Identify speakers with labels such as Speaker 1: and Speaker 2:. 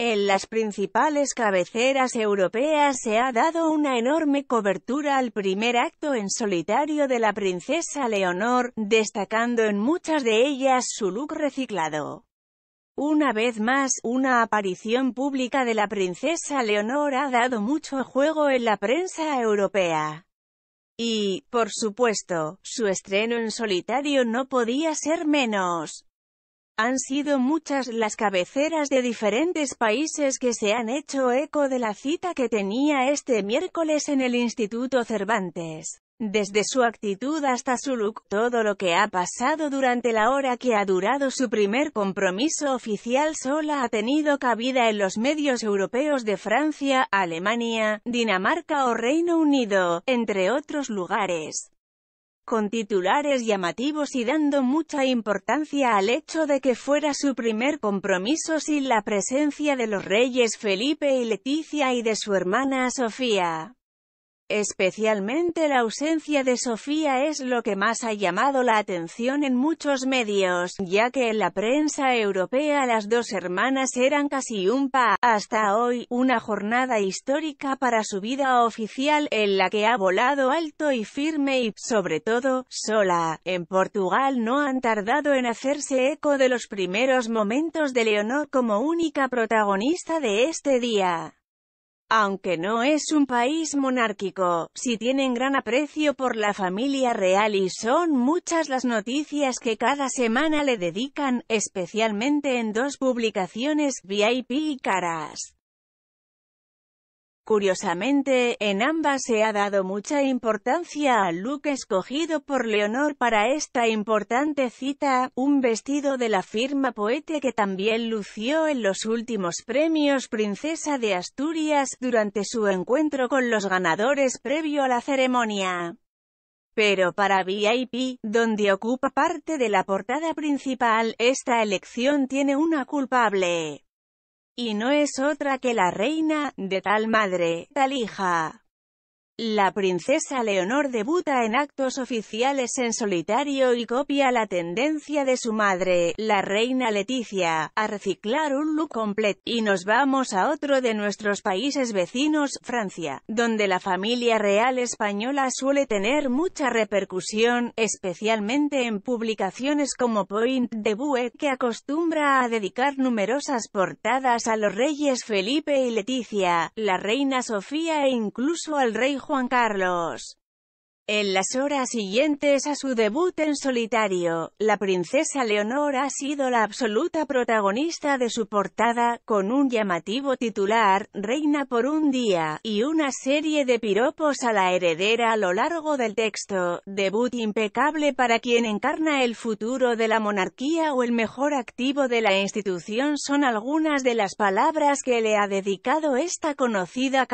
Speaker 1: En las principales cabeceras europeas se ha dado una enorme cobertura al primer acto en solitario de la princesa Leonor, destacando en muchas de ellas su look reciclado. Una vez más, una aparición pública de la princesa Leonor ha dado mucho juego en la prensa europea. Y, por supuesto, su estreno en solitario no podía ser menos. Han sido muchas las cabeceras de diferentes países que se han hecho eco de la cita que tenía este miércoles en el Instituto Cervantes. Desde su actitud hasta su look, todo lo que ha pasado durante la hora que ha durado su primer compromiso oficial sola ha tenido cabida en los medios europeos de Francia, Alemania, Dinamarca o Reino Unido, entre otros lugares con titulares llamativos y dando mucha importancia al hecho de que fuera su primer compromiso sin la presencia de los reyes Felipe y Leticia y de su hermana Sofía. Especialmente la ausencia de Sofía es lo que más ha llamado la atención en muchos medios, ya que en la prensa europea las dos hermanas eran casi un pa. Hasta hoy, una jornada histórica para su vida oficial, en la que ha volado alto y firme y, sobre todo, sola. En Portugal no han tardado en hacerse eco de los primeros momentos de Leonor como única protagonista de este día. Aunque no es un país monárquico, sí tienen gran aprecio por la familia real y son muchas las noticias que cada semana le dedican, especialmente en dos publicaciones, VIP y Caras. Curiosamente, en ambas se ha dado mucha importancia al look escogido por Leonor para esta importante cita, un vestido de la firma Poete que también lució en los últimos premios Princesa de Asturias, durante su encuentro con los ganadores previo a la ceremonia. Pero para VIP, donde ocupa parte de la portada principal, esta elección tiene una culpable y no es otra que la reina, de tal madre, tal hija. La princesa Leonor debuta en actos oficiales en solitario y copia la tendencia de su madre, la reina Leticia, a reciclar un look completo. Y nos vamos a otro de nuestros países vecinos, Francia, donde la familia real española suele tener mucha repercusión, especialmente en publicaciones como Point de Bue, que acostumbra a dedicar numerosas portadas a los reyes Felipe y Leticia, la reina Sofía e incluso al rey Juan. Juan Carlos. En las horas siguientes a su debut en solitario, la princesa Leonor ha sido la absoluta protagonista de su portada, con un llamativo titular, Reina por un día, y una serie de piropos a la heredera a lo largo del texto, debut impecable para quien encarna el futuro de la monarquía o el mejor activo de la institución son algunas de las palabras que le ha dedicado esta conocida